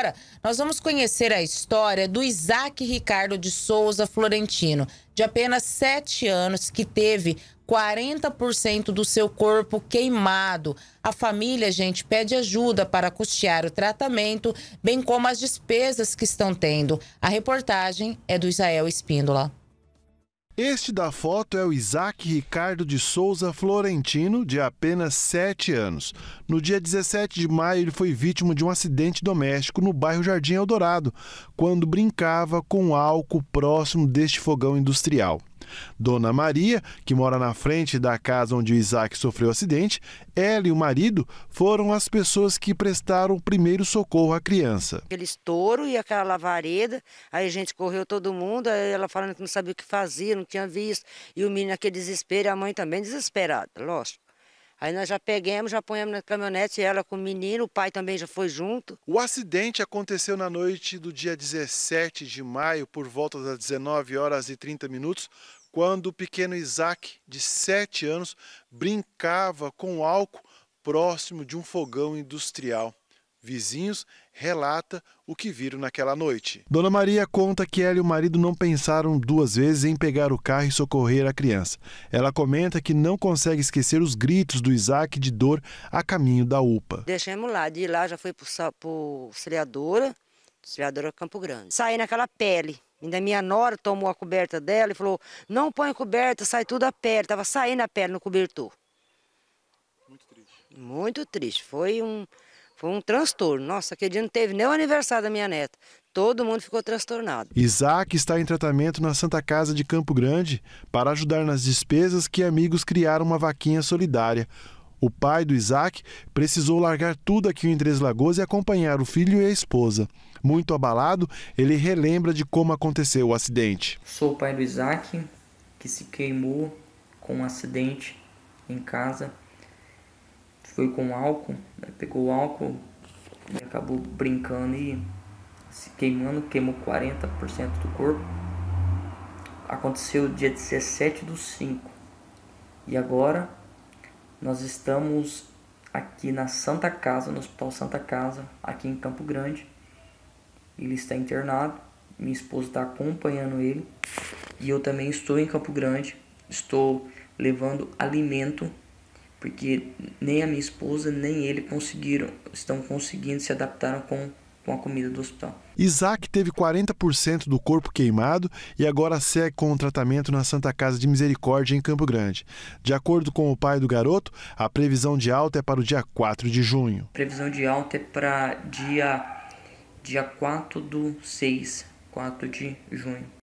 agora nós vamos conhecer a história do Isaac Ricardo de Souza Florentino, de apenas sete anos, que teve 40% do seu corpo queimado. A família, gente, pede ajuda para custear o tratamento, bem como as despesas que estão tendo. A reportagem é do Israel Espíndola. Este da foto é o Isaac Ricardo de Souza Florentino, de apenas 7 anos. No dia 17 de maio, ele foi vítima de um acidente doméstico no bairro Jardim Eldorado, quando brincava com álcool próximo deste fogão industrial. Dona Maria, que mora na frente da casa onde o Isaac sofreu o acidente, ela e o marido foram as pessoas que prestaram o primeiro socorro à criança. Aquele estouro e aquela lavareda, aí a gente correu todo mundo, aí ela falando que não sabia o que fazia, não tinha visto, e o menino aquele desespero, e a mãe também desesperada, lógico. Aí nós já pegamos, já ponhamos na caminhonete, ela com o menino, o pai também já foi junto. O acidente aconteceu na noite do dia 17 de maio, por volta das 19 horas e 30 minutos, quando o pequeno Isaac, de sete anos, brincava com álcool próximo de um fogão industrial. Vizinhos relata o que viram naquela noite. Dona Maria conta que ela e o marido não pensaram duas vezes em pegar o carro e socorrer a criança. Ela comenta que não consegue esquecer os gritos do Isaac de dor a caminho da UPA. Deixamos lá, de lá já foi para auxiliadora, auxiliadora Campo Grande. Saí naquela pele, Ainda minha nora tomou a coberta dela e falou: não põe coberta, sai tudo a pele. Tava saindo a pele no cobertor. Muito triste. Muito triste. Foi um, foi um transtorno. Nossa, aquele dia não teve nem o aniversário da minha neta. Todo mundo ficou transtornado. Isaac está em tratamento na Santa Casa de Campo Grande para ajudar nas despesas que amigos criaram uma vaquinha solidária. O pai do Isaac precisou largar tudo aqui em Três Lagoas e acompanhar o filho e a esposa. Muito abalado, ele relembra de como aconteceu o acidente. Sou o pai do Isaac, que se queimou com um acidente em casa. Foi com álcool, né? pegou álcool e acabou brincando e se queimando, queimou 40% do corpo. Aconteceu dia 17 do 5. E agora nós estamos aqui na Santa Casa, no Hospital Santa Casa, aqui em Campo Grande. Ele está internado, minha esposa está acompanhando ele e eu também estou em Campo Grande. Estou levando alimento porque nem a minha esposa nem ele conseguiram, estão conseguindo se adaptar com com a comida do hospital. Isaac teve 40% do corpo queimado e agora segue com o tratamento na Santa Casa de Misericórdia, em Campo Grande. De acordo com o pai do garoto, a previsão de alta é para o dia 4 de junho. A previsão de alta é para dia, dia 4 do 6, 4 de junho.